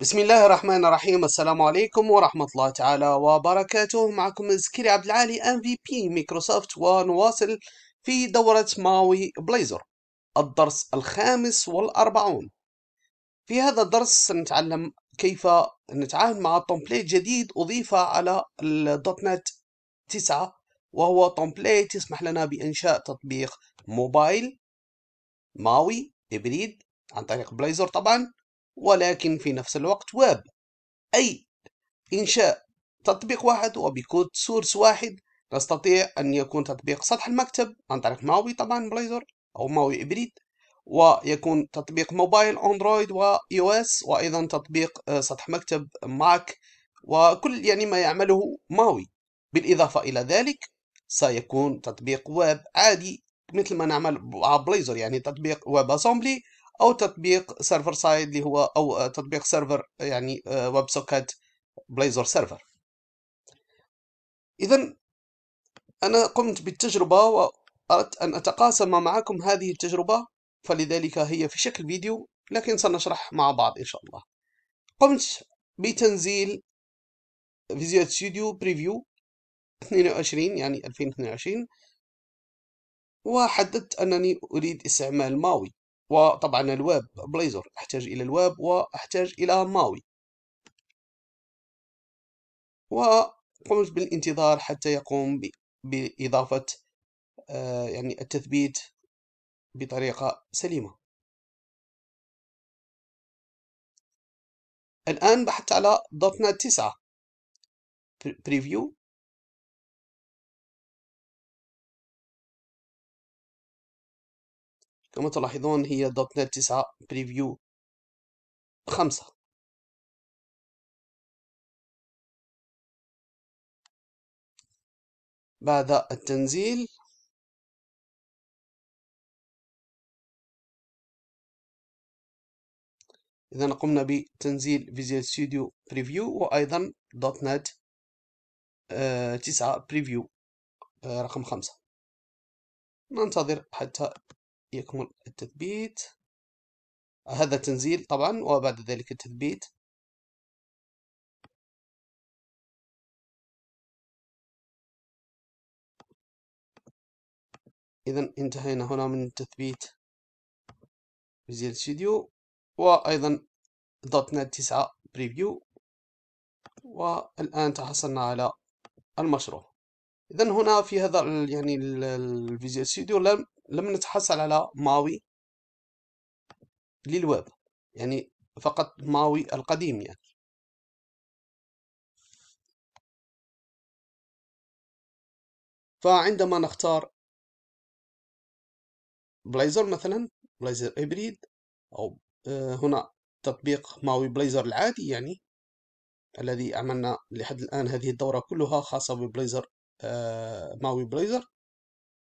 بسم الله الرحمن الرحيم السلام عليكم ورحمة الله تعالى وبركاته معكم زكري عبد العالي ام في بي مايكروسوفت ونواصل في دورة ماوي بليزر الدرس الخامس والأربعون في هذا الدرس سنتعلم كيف نتعامل مع تومبليت جديد أضيف على الدوت نت 9 وهو تومبليت يسمح لنا بإنشاء تطبيق موبايل ماوي إبريد عن طريق بليزر طبعا ولكن في نفس الوقت ويب أي إنشاء تطبيق واحد وبكود سورس واحد نستطيع أن يكون تطبيق سطح المكتب عن طريق ماوي طبعا بلايزر أو ماوي إبريد ويكون تطبيق موبايل أندرويد ويو إس وأيضا تطبيق آه، سطح مكتب ماك وكل يعني ما يعمله ماوي بالإضافة إلى ذلك سيكون تطبيق ويب عادي مثل ما نعمل مع بليزر يعني تطبيق ويب أسامبلي او تطبيق سيرفر سايد اللي هو او تطبيق سيرفر يعني آه، ويب سوكت بلايزر سيرفر اذا انا قمت بالتجربه واردت ان اتقاسم معكم هذه التجربه فلذلك هي في شكل فيديو لكن سنشرح مع بعض ان شاء الله قمت بتنزيل فيزيوال ستوديو بريفيو 22 يعني 2022 وحددت أنني أريد استعمال ماوي وطبعا الواب بليزر احتاج الى الواب واحتاج الى ماوي وقمت بالانتظار حتى يقوم باضافه آه يعني التثبيت بطريقه سليمه الان بحثت على دوت نت 9 بريفيو كما تلاحظون هي دوت نت 9 بريفيو خمسة بعد التنزيل إذا قمنا بتنزيل فيزيال ستوديو بريفيو وأيضا دوت نت آه، تسعة بريفيو آه، رقم خمسة ننتظر حتى يكمل التثبيت هذا تنزيل طبعا وبعد ذلك التثبيت إذا انتهينا هنا من التثبيت فيزيال ستوديو وأيضا دوت نت 9 بريفيو والآن تحصلنا على المشروع إذا هنا في هذا يعني الفيزيال ستوديو لم لم نتحصل على ماوي للويب يعني فقط ماوي القديم يعني فعندما نختار بلايزر مثلا بلايزر ابريد او آه، هنا تطبيق ماوي بلايزر العادي يعني الذي عملنا لحد الآن هذه الدورة كلها خاصة ببلايزر آه، ماوي بلايزر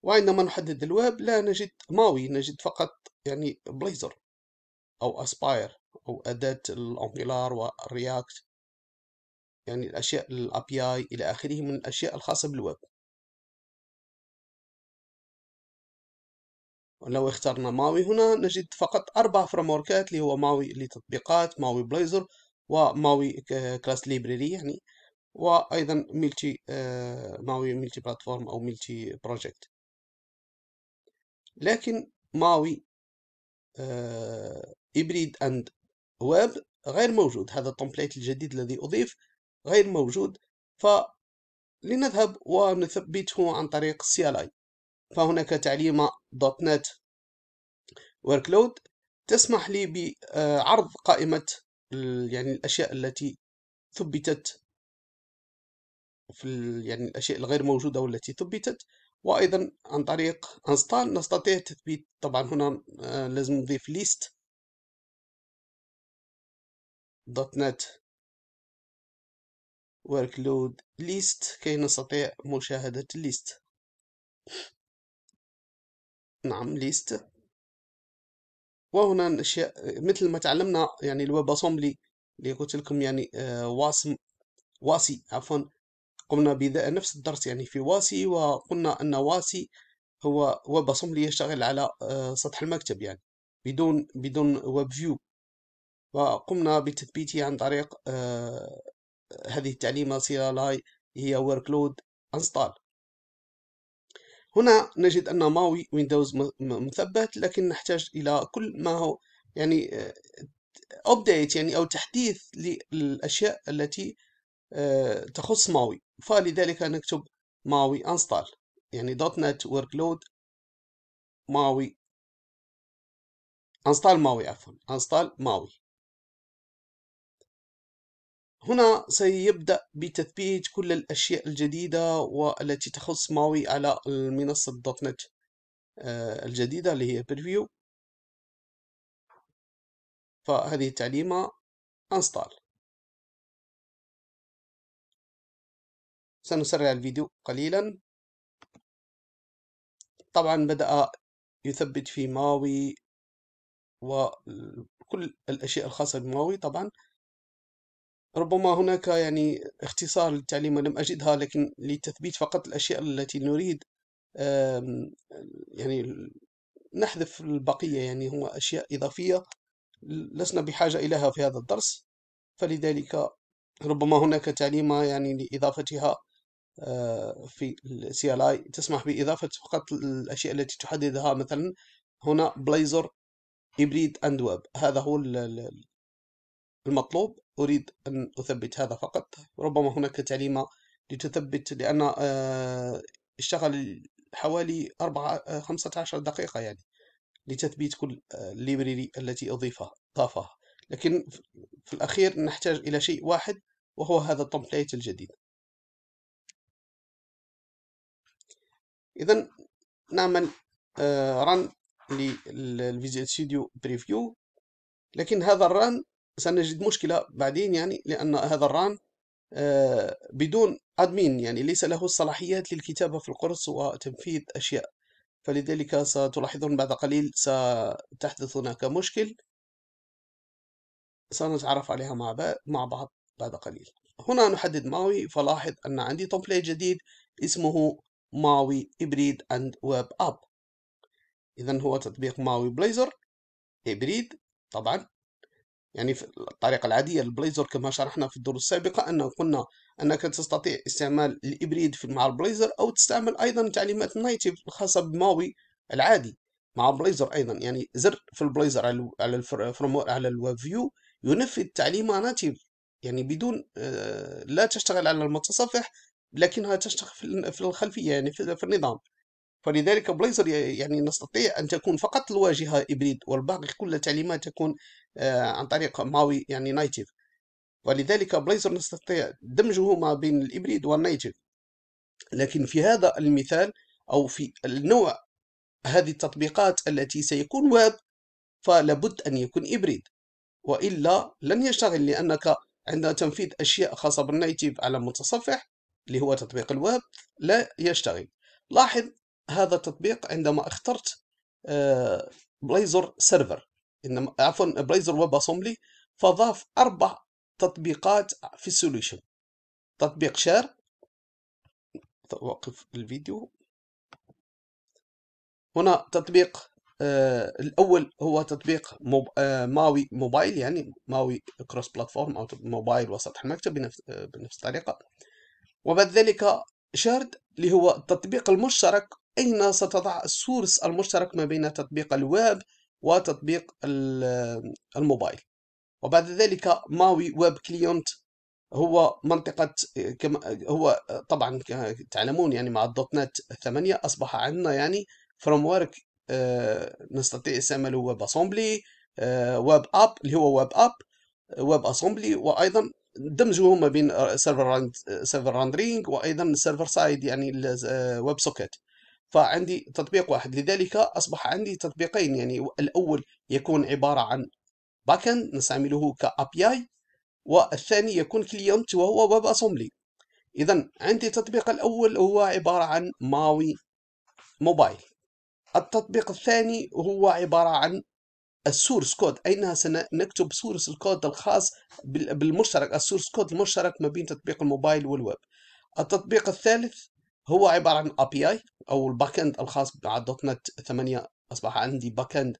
وعندما نحدد الويب لا نجد ماوي نجد فقط يعني بليزر أو أسباير أو أداة الأنفيلار والرياكت يعني الأشياء الأبي آي إلى آخره من الأشياء الخاصة بالويب ولو اخترنا ماوي هنا نجد فقط أربع فريموركات اللي هو ماوي لتطبيقات ماوي بليزر وماوي كلاس ليبراري يعني وأيضا ملتي آه، ماوي ملتي بلاتفورم أو ملتي بروجكت لكن ماوي آه، إبريد أند ويب غير موجود هذا التمبليت الجديد الذي أضيف غير موجود فلنذهب ونثبته عن طريق CLI فهناك تعليمة دوت نت وركلود تسمح لي بعرض قائمة يعني الأشياء التي ثبتت في يعني الأشياء الغير موجودة والتي ثبتت وايضا عن طريق انستال نستطيع تثبيت طبعا هنا آه، لازم نضيف ليست دوت نت workload ليست كي نستطيع مشاهدة ليست نعم ليست وهنا الاشياء مثل ما تعلمنا يعني الويب اسمبلي اللي قلت لكم يعني آه، واسم واسي عفوا قمنا بنفس الدرس يعني في واسي وقلنا أن واسي هو ويب أسمبلي يشتغل على آه، سطح المكتب يعني بدون بدون ويب فيو وقمنا بتثبيته عن طريق آه، هذه التعليمة اي هي workload install هنا نجد أن ماوي ويندوز مثبت لكن نحتاج إلى كل ما هو يعني آه، update يعني أو تحديث للأشياء التي تخص ماوي فلذلك نكتب ماوي انستال يعني دوت نت وركلود ماوي انستال ماوي عفوا انستال ماوي هنا سيبدأ بتثبيت كل الأشياء الجديدة والتي تخص ماوي على المنصه دوت نت آه، الجديدة اللي هي بريفيو فهذه التعليمة انستال سنسرع الفيديو قليلا طبعا بدأ يثبت في ماوي وكل الأشياء الخاصة بماوي طبعا ربما هناك يعني اختصار للتعليم ولم أجدها لكن لتثبيت فقط الأشياء التي نريد يعني نحذف البقية يعني هو أشياء إضافية لسنا بحاجة إليها في هذا الدرس فلذلك ربما هناك تعليمة يعني لإضافتها آه، في السي ال اي تسمح باضافه فقط الاشياء التي تحددها مثلا هنا بليزر هبريد اند ويب هذا هو المطلوب اريد ان اثبت هذا فقط ربما هناك تعليمه لتثبت لان آه، اشتغل حوالي 4 15 آه، دقيقه يعني لتثبيت كل الليبراري التي اضيفها ضافها لكن في الاخير نحتاج الى شيء واحد وهو هذا التمبليت الجديد اذا نعمل رن للفيجوال ستوديو بريفيو لكن هذا الران سنجد مشكلة بعدين يعني لأن هذا الران آه، بدون أدمين يعني ليس له الصلاحيات للكتابة في القرص وتنفيذ أشياء فلذلك ستلاحظون بعد قليل ستحدث هناك مشكل سنتعرف عليها مع مع بعض بعد قليل هنا نحدد ماوي فلاحظ أن عندي تمبلت جديد اسمه ماوي إبريد أند ويب أب إذا هو تطبيق ماوي بليزر إبريد طبعا يعني في الطريقة العادية البليزر كما شرحنا في الدروس السابقة أن قلنا أنك تستطيع استعمال الإبريد مع البليزر أو تستعمل أيضا تعليمات نايتيف الخاصة بماوي العادي مع بليزر أيضا يعني زر في البليزر على الفرمور على الويب فيو ينفذ تعليمة ناتيف يعني بدون آه، لا تشتغل على المتصفح لكنها تشتغل في الخلفية يعني في النظام فلذلك بليزر يعني نستطيع أن تكون فقط الواجهة إبريد والباقي كل التعليمات تكون آه، عن طريق ماوي يعني نايتيف ولذلك بليزر نستطيع دمجه ما بين الإبريد والنايتيف لكن في هذا المثال أو في النوع هذه التطبيقات التي سيكون ويب فلابد أن يكون إبريد وإلا لن يشتغل لأنك عند تنفيذ أشياء خاصة بالنايتيف على متصفح اللي هو تطبيق الويب لا يشتغل لاحظ هذا التطبيق عندما اخترت بليزر آه، سيرفر انما عفوا بليزر ويب اسمبلي فضاف اربع تطبيقات في السوليوشن تطبيق شير اوقف الفيديو هنا تطبيق آه الاول هو تطبيق موب... آه ماوي موبايل يعني ماوي كروس بلاتفورم او موبايل وسط المكتب بنفس, آه بنفس الطريقه وبعد ذلك شارد اللي هو التطبيق المشترك أين ستضع السورس المشترك ما بين تطبيق الويب وتطبيق الموبايل وبعد ذلك ماوي ويب كليونت هو منطقة كما هو طبعا تعلمون يعني مع الدوت نت 8 أصبح عندنا يعني فروم ورك آه، نستطيع استعماله ويب اسمبلي آه، ويب اب اللي هو ويب اب ويب اسمبلي وايضا دمجوه ما بين سيرفر راند سيرفر راندرينج وايضا سيرفر سايد يعني الويب سوكيت آه، فعندي تطبيق واحد لذلك اصبح عندي تطبيقين يعني الاول يكون عباره عن باك اند نستعمله ك اي والثاني يكون كليونت وهو ويب اسمبلي اذا عندي التطبيق الاول هو عباره عن ماوي موبايل التطبيق الثاني هو عباره عن السورس كود اينها سنكتب سورس الكود الخاص بالمشترك السورس كود المشترك ما بين تطبيق الموبايل والويب التطبيق الثالث هو عبارة عن API أو الباك اند الخاص مع دوت نت 8 أصبح عندي باك اند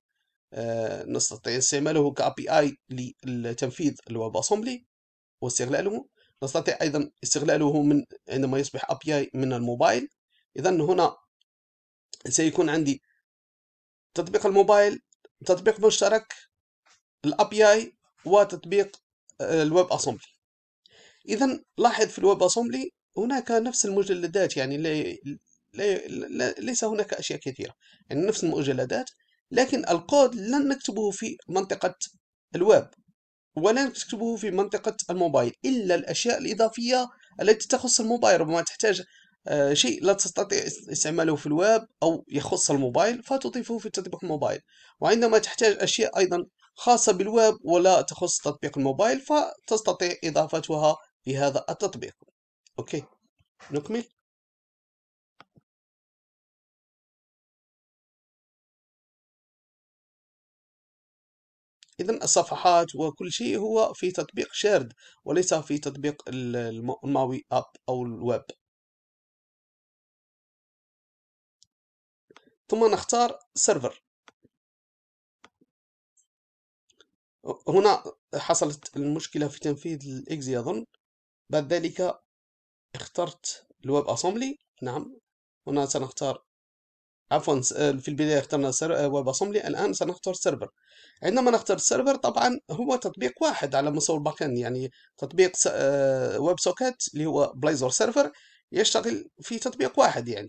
آه، نستطيع استعماله ك API اي لتنفيذ الويب اسمبلي واستغلاله نستطيع ايضا استغلاله من عندما يصبح API اي من الموبايل اذا هنا سيكون عندي تطبيق الموبايل تطبيق مشترك الابي اي وتطبيق آه، الويب اسمبلي اذا لاحظ في الويب اسمبلي هناك نفس المجلدات يعني لي لي ليس هناك اشياء كثيره يعني نفس المجلدات لكن الكود لن نكتبه في منطقه الويب ولا نكتبه في منطقة الموبايل إلا الأشياء الإضافية التي تخص الموبايل ربما تحتاج آه، شيء لا تستطيع استعماله في الويب أو يخص الموبايل فتضيفه في تطبيق الموبايل وعندما تحتاج أشياء أيضا خاصة بالويب ولا تخص تطبيق الموبايل فتستطيع إضافتها هذا التطبيق أوكي نكمل إذا الصفحات وكل شيء هو في تطبيق شيرد وليس في تطبيق الماوي أب أو الويب ثم نختار سيرفر هنا حصلت المشكلة في تنفيذ الإكس يظن بعد ذلك اخترت الويب اسمبلي نعم هنا سنختار عفوا في البداية اخترنا آه، ويب اسمبلي الآن سنختار سيرفر عندما نختار السيرفر طبعا هو تطبيق واحد على مستوى الباكن يعني تطبيق آه، ويب سوكيت اللي هو بلايزر سيرفر يشتغل في تطبيق واحد يعني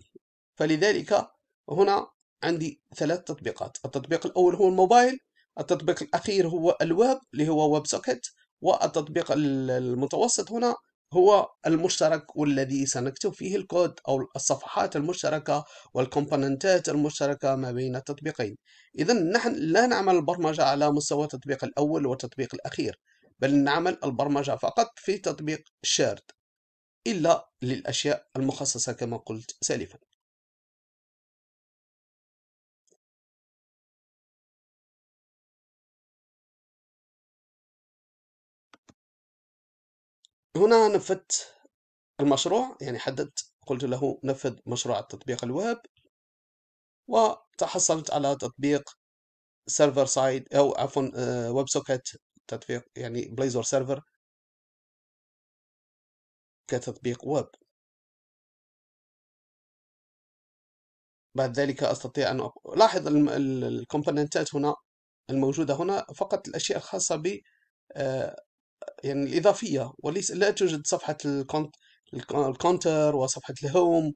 فلذلك هنا عندي ثلاث تطبيقات التطبيق الأول هو الموبايل التطبيق الأخير هو الويب اللي هو ويب سوكيت والتطبيق المتوسط هنا هو المشترك والذي سنكتب فيه الكود أو الصفحات المشتركة والكومبوننتات المشتركة ما بين التطبيقين إذا نحن لا نعمل البرمجة على مستوى التطبيق الأول والتطبيق الأخير بل نعمل البرمجة فقط في تطبيق شيرد إلا للأشياء المخصصة كما قلت سالفاً هنا نفذت المشروع يعني حددت قلت له نفذ مشروع التطبيق الويب وتحصلت على تطبيق سيرفر سايد او عفوا ويب آه، سوكيت تطبيق يعني بليزر سيرفر كتطبيق ويب بعد ذلك استطيع ان لاحظ الكومبوننتات هنا الموجوده هنا فقط الاشياء الخاصه ب آه، يعني الإضافية وليس لا توجد صفحة الكونت الكونتر وصفحة الهوم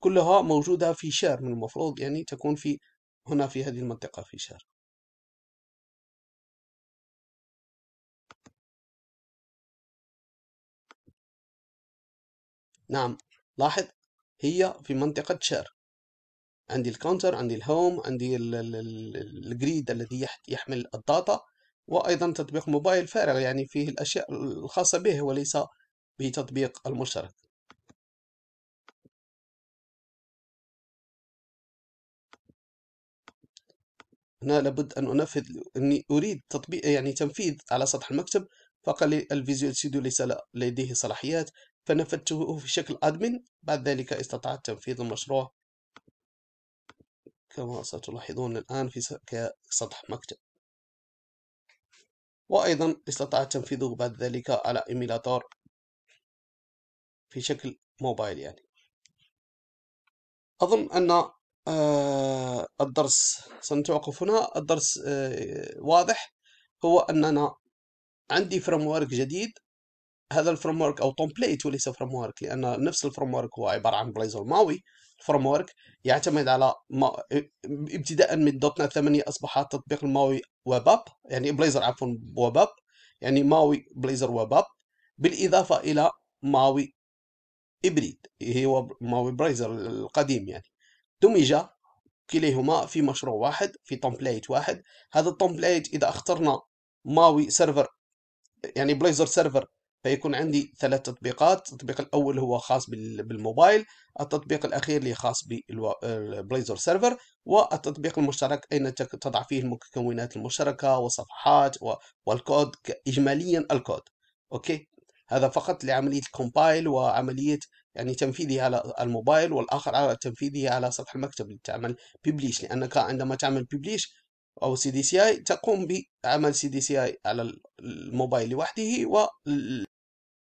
كلها موجودة في شير من المفروض يعني تكون في هنا في هذه المنطقة في شير نعم لاحظ هي في منطقة شير عندي الكونتر عندي الهوم عندي الجريد الذي يحمل الداتا وأيضا تطبيق موبايل فارغ يعني فيه الأشياء الخاصة به وليس بتطبيق المشترك هنا لابد أن أنفذ أني أريد تطبيق يعني تنفيذ على سطح المكتب فقال لي الفيزيوال ستوديو ليس لديه صلاحيات فنفذته في شكل أدمن بعد ذلك استطعت تنفيذ المشروع كما ستلاحظون الآن في سطح مكتب وأيضا استطاع تنفيذه بعد ذلك على إيميلاتور في شكل موبايل يعني أظن أن آه، الدرس سنتوقف هنا الدرس آه، واضح هو أننا عندي فريم جديد هذا الفريم ورك او تومبليت وليس فريم ورك لان نفس الفريم ورك هو عباره عن بلايزر ماوي الفريم ورك يعتمد على ما ابتداء من دوت نت 8 اصبح تطبيق الماوي ويب اب يعني بلايزر عفوا ويب اب يعني ماوي بلايزر ويب اب بالاضافه الى ماوي ابريد هو ماوي بلايزر القديم يعني دمج كليهما في مشروع واحد في تومبليت واحد هذا التومبليت اذا اخترنا ماوي سيرفر يعني بلايزر سيرفر فيكون عندي ثلاث تطبيقات التطبيق الاول هو خاص بالموبايل التطبيق الاخير اللي خاص بالبليزر سيرفر والتطبيق المشترك اين تضع فيه المكونات المشتركه والصفحات والكود اجماليا الكود اوكي هذا فقط لعمليه الكومبايل وعمليه يعني تنفيذه على الموبايل والاخر على تنفيذه على سطح المكتب اللي تعمل بيبليش لانك عندما تعمل بيبليش او سي دي سي اي تقوم بعمل سي دي سي اي على الموبايل لوحده و